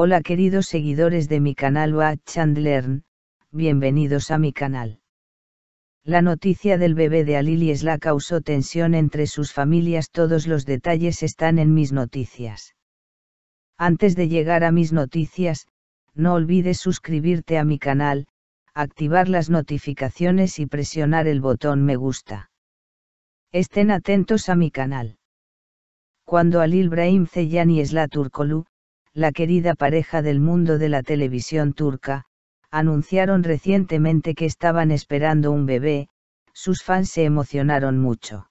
Hola queridos seguidores de mi canal Watch and bienvenidos a mi canal. La noticia del bebé de Alili Esla causó tensión entre sus familias. Todos los detalles están en mis noticias. Antes de llegar a mis noticias, no olvides suscribirte a mi canal, activar las notificaciones y presionar el botón me gusta. Estén atentos a mi canal. Cuando Alil Brahim Ceyani es la Turkolu, la querida pareja del mundo de la televisión turca, anunciaron recientemente que estaban esperando un bebé, sus fans se emocionaron mucho.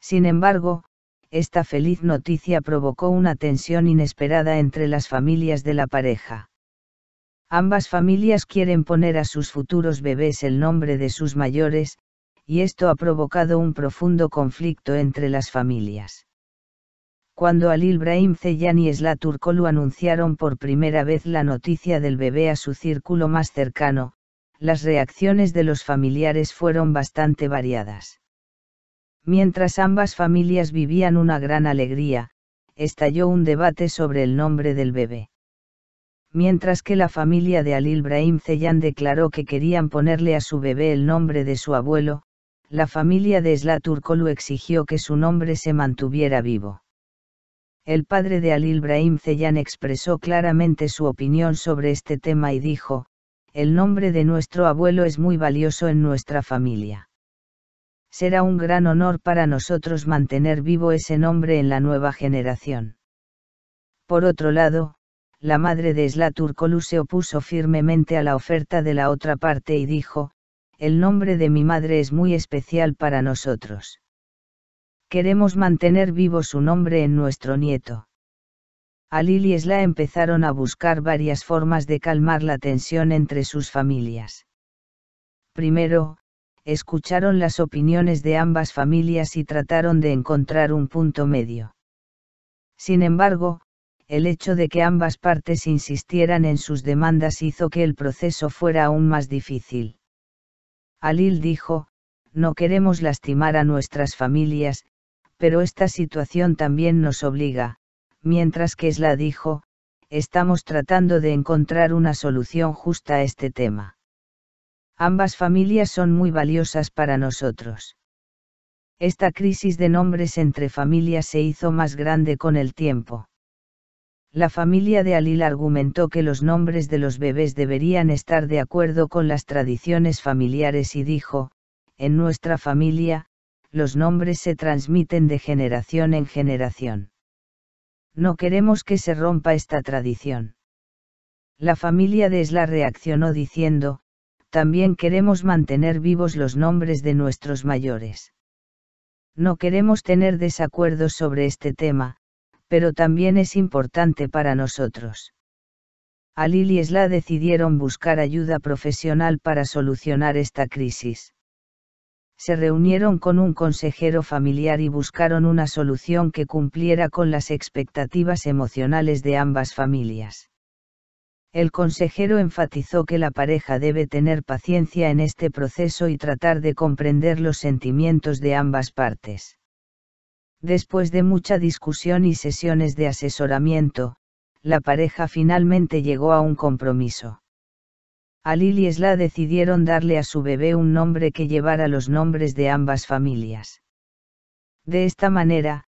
Sin embargo, esta feliz noticia provocó una tensión inesperada entre las familias de la pareja. Ambas familias quieren poner a sus futuros bebés el nombre de sus mayores, y esto ha provocado un profundo conflicto entre las familias. Cuando Alil ibrahim Zeyan y Esla Turkolu anunciaron por primera vez la noticia del bebé a su círculo más cercano, las reacciones de los familiares fueron bastante variadas. Mientras ambas familias vivían una gran alegría, estalló un debate sobre el nombre del bebé. Mientras que la familia de Alil ibrahim Zeyan declaró que querían ponerle a su bebé el nombre de su abuelo, la familia de Esla Turkolu exigió que su nombre se mantuviera vivo. El padre de Alil Brahim Ceyán expresó claramente su opinión sobre este tema y dijo, el nombre de nuestro abuelo es muy valioso en nuestra familia. Será un gran honor para nosotros mantener vivo ese nombre en la nueva generación. Por otro lado, la madre de Slaturkolu se opuso firmemente a la oferta de la otra parte y dijo, el nombre de mi madre es muy especial para nosotros queremos mantener vivo su nombre en nuestro nieto. Alil y Esla empezaron a buscar varias formas de calmar la tensión entre sus familias. Primero, escucharon las opiniones de ambas familias y trataron de encontrar un punto medio. Sin embargo, el hecho de que ambas partes insistieran en sus demandas hizo que el proceso fuera aún más difícil. Alil dijo, no queremos lastimar a nuestras familias, pero esta situación también nos obliga, mientras que Esla dijo, estamos tratando de encontrar una solución justa a este tema. Ambas familias son muy valiosas para nosotros. Esta crisis de nombres entre familias se hizo más grande con el tiempo. La familia de Alil argumentó que los nombres de los bebés deberían estar de acuerdo con las tradiciones familiares y dijo, en nuestra familia, los nombres se transmiten de generación en generación. No queremos que se rompa esta tradición. La familia de Esla reaccionó diciendo, también queremos mantener vivos los nombres de nuestros mayores. No queremos tener desacuerdos sobre este tema, pero también es importante para nosotros. Alil y Esla decidieron buscar ayuda profesional para solucionar esta crisis se reunieron con un consejero familiar y buscaron una solución que cumpliera con las expectativas emocionales de ambas familias. El consejero enfatizó que la pareja debe tener paciencia en este proceso y tratar de comprender los sentimientos de ambas partes. Después de mucha discusión y sesiones de asesoramiento, la pareja finalmente llegó a un compromiso. Alil y Esla decidieron darle a su bebé un nombre que llevara los nombres de ambas familias. De esta manera,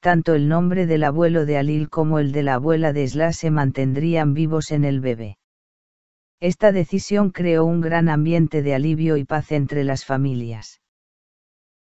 tanto el nombre del abuelo de Alil como el de la abuela de Esla se mantendrían vivos en el bebé. Esta decisión creó un gran ambiente de alivio y paz entre las familias.